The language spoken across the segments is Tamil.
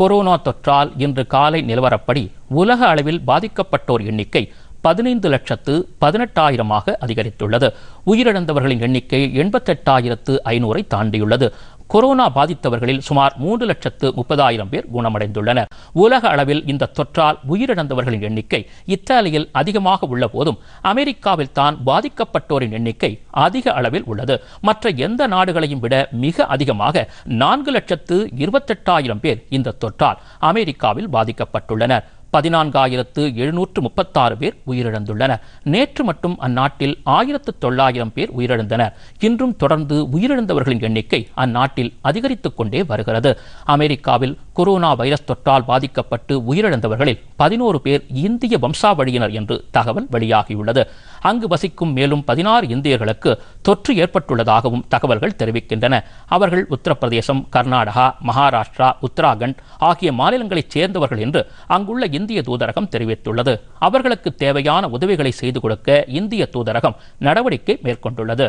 கொரோனா தொற்றால் இன்று காலை நிலவரப்படி உலக அளவில் பாதிக்கப்பட்டோர் எண்ணிக்கை பதினைந்து லட்சத்து பதினெட்டாயிரமாக அதிகரித்துள்ளது உயிரிழந்தவர்களின் எண்ணிக்கை எண்பத்தெட்டாயிரத்து ஐநூறை தாண்டியுள்ளது கொரோனா பாதித்தவர்களில் சுமார் மூன்று லட்சத்து முப்பதாயிரம் பேர் குணமடைந்துள்ளனர் உலக அளவில் இந்த தொற்றால் உயிரிழந்தவர்களின் எண்ணிக்கை இத்தாலியில் அதிகமாக உள்ள போதும் அமெரிக்காவில் தான் பாதிக்கப்பட்டோரின் எண்ணிக்கை அதிக அளவில் உள்ளது மற்ற எந்த நாடுகளையும் விட மிக அதிகமாக நான்கு லட்சத்து இருபத்தெட்டாயிரம் பேர் இந்த தொற்றால் அமெரிக்காவில் பாதிக்கப்பட்டுள்ளனர் பதினான்காயிரத்து எழுநூற்று முப்பத்தாறு பேர் உயிரிழந்துள்ளனர் நேற்று மட்டும் அந்நாட்டில் ஆயிரத்து தொள்ளாயிரம் பேர் உயிரிழந்தனர் இன்றும் தொடர்ந்து உயிரிழந்தவர்களின் எண்ணிக்கை அந்நாட்டில் அதிகரித்துக் கொண்டே வருகிறது அமெரிக்காவில் கொரோனா வைரஸ் தொற்றால் பாதிக்கப்பட்டு உயிரிழந்தவர்களில் பதினோரு பேர் இந்திய வம்சாவழியினர் என்று தகவல் வெளியாகியுள்ளது அங்கு வசிக்கும் மேலும் பதினாறு இந்தியர்களுக்கு தொற்று ஏற்பட்டுள்ளதாகவும் தகவல்கள் தெரிவிக்கின்றன அவர்கள் உத்தரப்பிரதேசம் கர்நாடகா மகாராஷ்டிரா உத்தராகண்ட் ஆகிய மாநிலங்களைச் சேர்ந்தவர்கள் என்று அங்குள்ள இந்திய தூதரகம் தெரிவித்துள்ளது அவர்களுக்கு தேவையான உதவிகளை செய்து கொடுக்க இந்திய தூதரகம் நடவடிக்கை மேற்கொண்டுள்ளது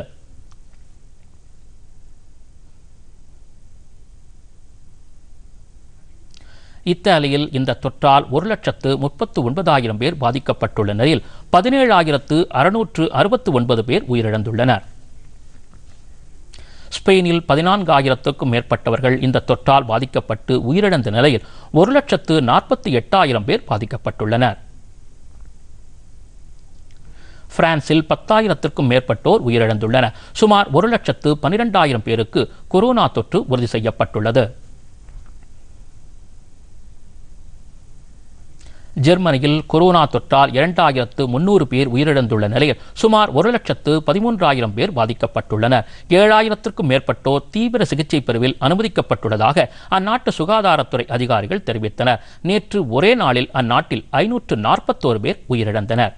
இத்தாலியில் இந்த தொற்றால் ஒரு லட்சத்து முப்பத்து ஒன்பதாயிரம் பேர் பாதிக்கப்பட்டுள்ள நிலையில் பதினேழாயிரத்து அறுநூற்று அறுபத்து ஒன்பது பேர் உயிரிழந்துள்ளனர் ஸ்பெயினில் பதினான்காயிரத்துக்கும் மேற்பட்டவர்கள் இந்த தொற்றால் பாதிக்கப்பட்டு உயிரிழந்த நிலையில் ஒரு லட்சத்து நாற்பத்தி எட்டாயிரம் பேர் பாதிக்கப்பட்டுள்ளனர் பிரான்சில் பத்தாயிரத்திற்கும் மேற்பட்டோர் உயிரிழந்துள்ளனர் சுமார் ஒரு லட்சத்து பனிரெண்டாயிரம் பேருக்கு கொரோனா தொற்று உறுதி செய்யப்பட்டுள்ளது ஜெர்மனியில் கொரோனா தொற்றால் இரண்டாயிரத்து முன்னூறு பேர் உயிரிழந்துள்ள நிலையில் சுமார் ஒரு லட்சத்து பதிமூன்றாயிரம் பேர் பாதிக்கப்பட்டுள்ளனர் ஏழாயிரத்திற்கும் மேற்பட்டோர் தீவிர சிகிச்சை பிரிவில் அனுமதிக்கப்பட்டுள்ளதாக அந்நாட்டு சுகாதாரத்துறை அதிகாரிகள் தெரிவித்தனர் நேற்று ஒரே நாளில் அந்நாட்டில் ஐநூற்று நாற்பத்தோரு பேர் உயிரிழந்தனர்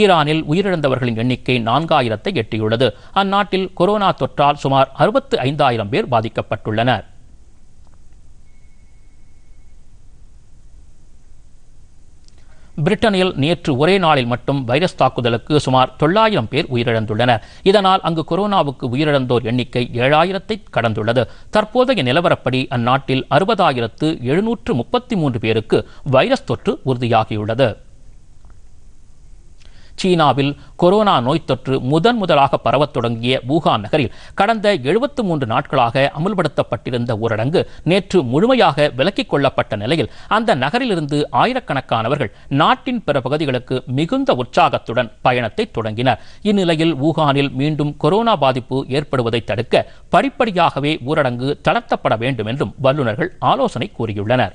ஈரானில் உயிரிழந்தவர்களின் எண்ணிக்கை நான்காயிரத்தை எட்டியுள்ளது அந்நாட்டில் கொரோனா தொற்றால் சுமார் அறுபத்து ஐந்தாயிரம் பேர் பாதிக்கப்பட்டுள்ளனர் பிரிட்டனில் நேற்று ஒரே நாளில் மட்டும் வைரஸ் தாக்குதலுக்கு சுமார் தொள்ளாயிரம் பேர் உயிரிழந்துள்ளனர் இதனால் அங்கு கொரோனாவுக்கு உயிரிழந்தோர் எண்ணிக்கை ஏழாயிரத்தை கடந்துள்ளது தற்போதைய நிலவரப்படி அந்நாட்டில் அறுபதாயிரத்து எழுநூற்று முப்பத்தி மூன்று பேருக்கு வைரஸ் தொற்று உறுதியாகியுள்ளது சீனாவில் கொரோனா நோய் தொற்று முதன் முதலாக பரவத் தொடங்கிய வூகான் நகரில் கடந்த எழுபத்து மூன்று நாட்களாக அமல்படுத்தப்பட்டிருந்த ஊரடங்கு நேற்று முழுமையாக விலக்கிக் கொள்ளப்பட்ட நிலையில் அந்த நகரிலிருந்து ஆயிரக்கணக்கானவர்கள் நாட்டின் பிற பகுதிகளுக்கு மிகுந்த உற்சாகத்துடன் பயணத்தை தொடங்கினர் இந்நிலையில் வூகானில் மீண்டும் கொரோனா பாதிப்பு ஏற்படுவதை தடுக்க படிப்படியாகவே ஊரடங்கு தளர்த்தப்பட வேண்டும் என்றும் வல்லுநர்கள் ஆலோசனை கூறியுள்ளனர்